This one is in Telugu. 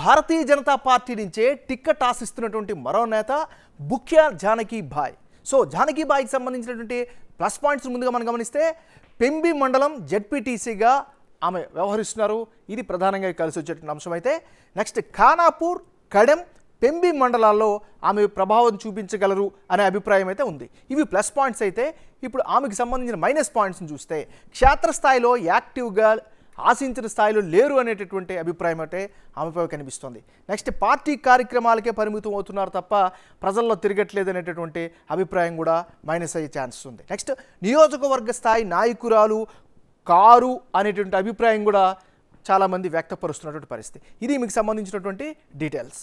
భారతీయ జనతా పార్టీ నుంచే టిక్కెట్ ఆశిస్తున్నటువంటి మరో నేత బుఖ్యా జానకీ సో జానకీ సంబంధించినటువంటి ప్లస్ పాయింట్స్ ముందుగా మనం గమనిస్తే పెంబి మండలం జెడ్పీటీసీగా ఆమె వ్యవహరిస్తున్నారు ఇది ప్రధానంగా కలిసి వచ్చేటువంటి అంశం అయితే నెక్స్ట్ ఖానాపూర్ కడెం పెంబి మండలాల్లో ఆమె ప్రభావం చూపించగలరు అనే అభిప్రాయం అయితే ఉంది ఇవి ప్లస్ పాయింట్స్ అయితే ఇప్పుడు ఆమెకు సంబంధించిన మైనస్ పాయింట్స్ని చూస్తే క్షేత్రస్థాయిలో యాక్టివ్గా ఆశించిన స్థాయిలో లేరు అనేటటువంటి అభిప్రాయం అంటే ఆమెపై కనిపిస్తోంది నెక్స్ట్ పార్టీ కార్యక్రమాలకే పరిమితం అవుతున్నారు తప్ప ప్రజల్లో తిరగట్లేదు అనేటటువంటి అభిప్రాయం కూడా మైనస్ అయ్యే ఛాన్స్ ఉంది నెక్స్ట్ నియోజకవర్గ స్థాయి నాయకురాలు కారు అనేటువంటి అభిప్రాయం కూడా చాలామంది వ్యక్తపరుస్తున్నటువంటి పరిస్థితి ఇది మీకు సంబంధించినటువంటి డీటెయిల్స్